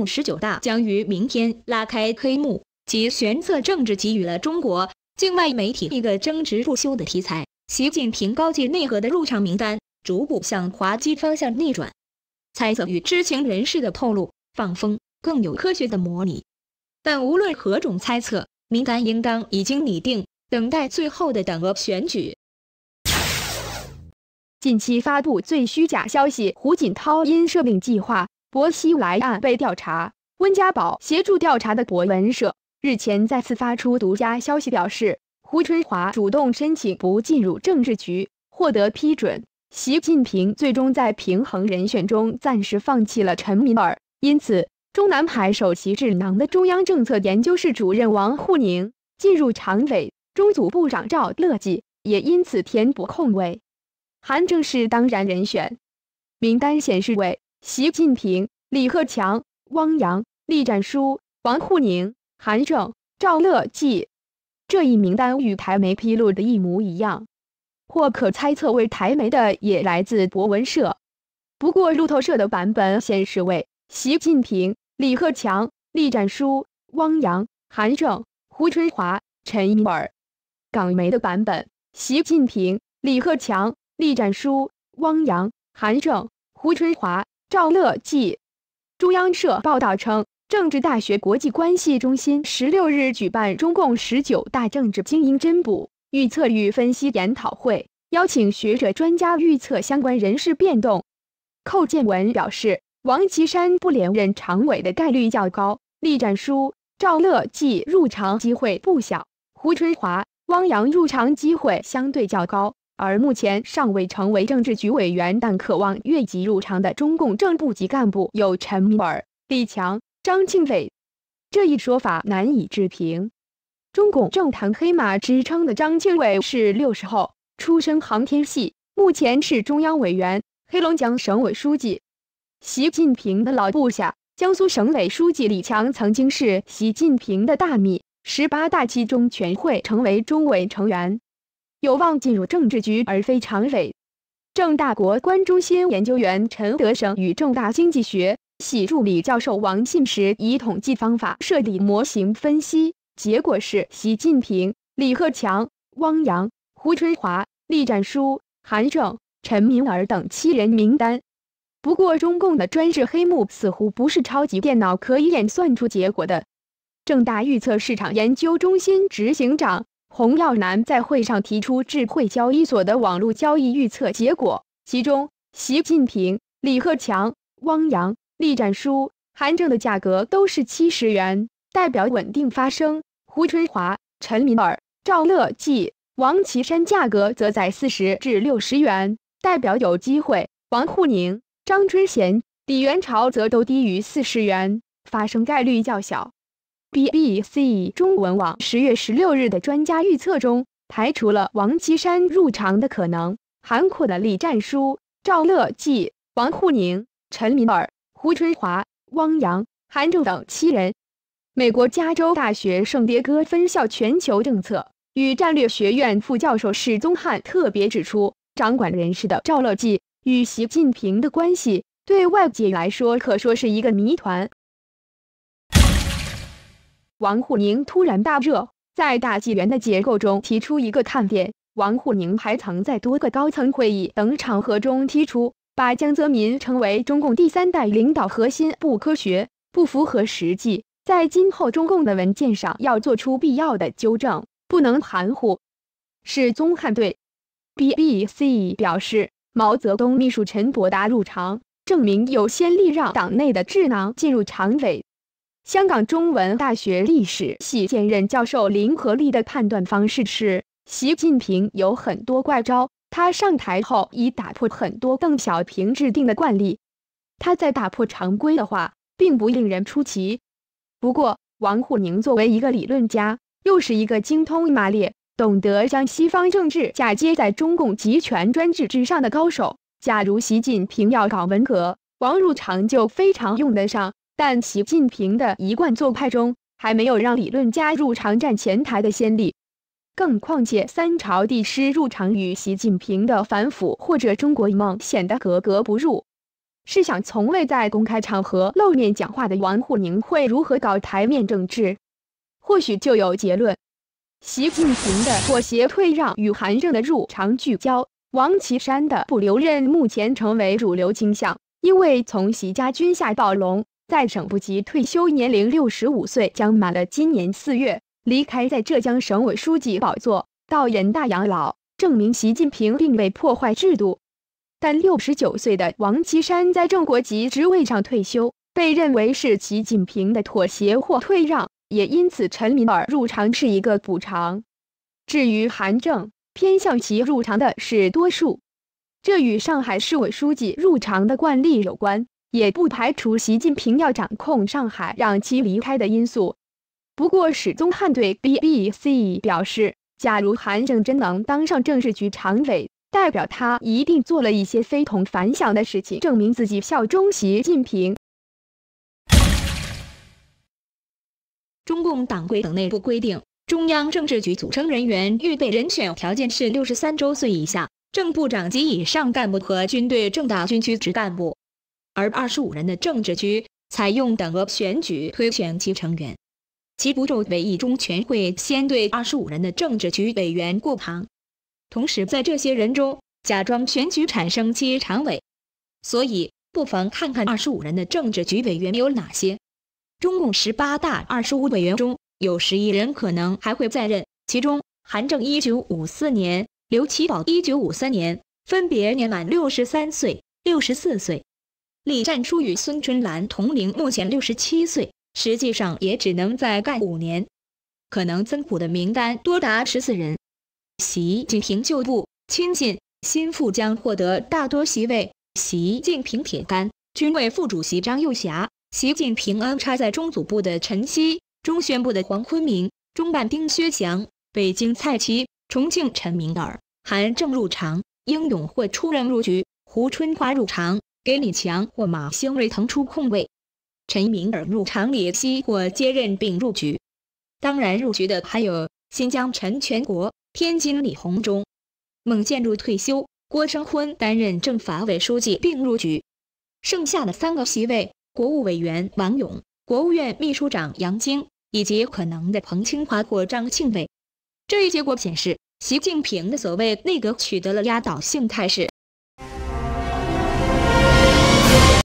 共十九大将于明天拉开黑幕，及玄色政治给予了中国境外媒体一个争执不休的题材。习近平高级内阁的入场名单逐步向滑稽方向逆转，猜测与知情人士的透露、放风更有科学的模拟。但无论何种猜测，名单应当已经拟定，等待最后的等额选举。近期发布最虚假消息：胡锦涛因生病计划。薄熙来案被调查，温家宝协助调查的博闻社日前再次发出独家消息，表示胡春华主动申请不进入政治局，获得批准。习近平最终在平衡人选中暂时放弃了陈敏尔，因此中南海首席智囊的中央政策研究室主任王沪宁进入常委，中组部长赵乐际也因此填补空位，韩正是当然人选。名单显示为。习近平、李克强、汪洋、栗战书、王沪宁、韩正、赵乐际这一名单与台媒披露的一模一样，或可猜测为台媒的也来自博文社。不过路透社的版本显示为习近平、李克强、栗战书、汪洋、韩正、胡春华、陈一尔；港媒的版本：习近平、李克强、栗战书、汪洋、韩正、胡春华。赵乐际，中央社报道称，政治大学国际关系中心十六日举办中共十九大政治精英甄补预测与分析研讨会，邀请学者专家预测相关人事变动。寇建文表示，王岐山不连任常委的概率较高，栗战书、赵乐际入常机会不小，胡春华、汪洋入常机会相对较高。而目前尚未成为政治局委员，但渴望越级入常的中共正部级干部有陈敏尔、李强、张庆伟。这一说法难以置评。中共政坛黑马之称的张庆伟是六十后，出身航天系，目前是中央委员、黑龙江省委书记。习近平的老部下、江苏省委书记李强曾经是习近平的大米，十八大期中全会成为中委成员。有望进入政治局而非常委。正大国关中心研究员陈德生与正大经济学系助理教授王信石以统计方法设立模型分析，结果是习近平、李克强、汪洋、胡春华、栗战书、韩正、陈明尔等七人名单。不过，中共的专制黑幕似乎不是超级电脑可以演算出结果的。正大预测市场研究中心执行长。洪耀南在会上提出，智慧交易所的网络交易预测结果，其中习近平、李克强、汪洋、栗战书、韩正的价格都是七十元，代表稳定发生；胡春华、陈敏尔、赵乐际、王岐山价格则在四十至六十元，代表有机会；王沪宁、张春贤、李元朝则都低于四十元，发生概率较小。BBC 中文网十月十六日的专家预测中，排除了王岐山入场的可能。韩阔的李战书、赵乐际、王沪宁、陈敏尔、胡春华、汪洋、韩正等七人。美国加州大学圣迭戈分校全球政策与战略学院副教授史宗汉特别指出，掌管人事的赵乐际与习近平的关系，对外界来说可说是一个谜团。王沪宁突然大热，在大纪元的结构中提出一个看点。王沪宁还曾在多个高层会议等场合中提出，把江泽民称为中共第三代领导核心不科学，不符合实际，在今后中共的文件上要做出必要的纠正，不能含糊。是宗汉对 BBC 表示，毛泽东秘书陈伯达入常，证明有先例，让党内的智囊进入常委。香港中文大学历史系现任教授林和利的判断方式是：习近平有很多怪招，他上台后已打破很多邓小平制定的惯例。他在打破常规的话，并不令人出奇。不过，王沪宁作为一个理论家，又是一个精通马列、懂得将西方政治嫁接在中共集权专制之上的高手。假如习近平要搞文革，王汝宁就非常用得上。但习近平的一贯做派中还没有让理论家入常站前台的先例，更况且三朝帝师入场与习近平的反腐或者中国梦显得格格不入。试想，从未在公开场合露面讲话的王沪宁会如何搞台面政治？或许就有结论：习近平的妥协退让与韩正的入场聚焦，王岐山的不留任目前成为主流倾向。因为从习家军下暴龙。在省部级退休年龄六十五岁将满了，今年四月离开在浙江省委书记宝座，到人大养老，证明习近平并未破坏制度。但六十九岁的王岐山在正国级职位上退休，被认为是习近平的妥协或退让，也因此陈敏尔入常是一个补偿。至于韩正偏向其入常的是多数，这与上海市委书记入常的惯例有关。也不排除习近平要掌控上海让其离开的因素。不过，史宗汉对 BBC 表示：“假如韩正真能当上政治局常委，代表他一定做了一些非同凡响的事情，证明自己效忠习近平。”中共党规等内部规定，中央政治局组成人员预备人选条件是六十三周岁以下，正部长及以上干部和军队正大军区职干部。而二十五人的政治局采用等额选举推选其成员，其步骤为一中全会先对二十五人的政治局委员过堂，同时在这些人中假装选举产生其常委。所以，不妨看看二十五人的政治局委员有哪些。中共十八大二十五委员中有十一人可能还会在任，其中韩正一九五四年，刘奇葆一九五三年，分别年满六十三岁、六十四岁。李占书与孙春兰同龄，目前六十七岁，实际上也只能再干五年，可能增补的名单多达十四人。习近平旧部、亲信、心腹将获得大多席位。习近平铁杆军委副主席张又侠、习近平安插在中组部的陈希、中宣部的黄坤明、中办丁薛祥、北京蔡奇、重庆陈明尔、韩正入场，英勇或出任入局，胡春花入场。给李强或马兴瑞腾出空位，陈明尔入常李希或接任并入局。当然入局的还有新疆陈全国、天津李鸿忠、孟建柱退休，郭声琨担任政法委书记并入局。剩下的三个席位，国务委员王勇、国务院秘书长杨晶以及可能的彭清华或张庆伟。这一结果显示，习近平的所谓内阁取得了压倒性态势。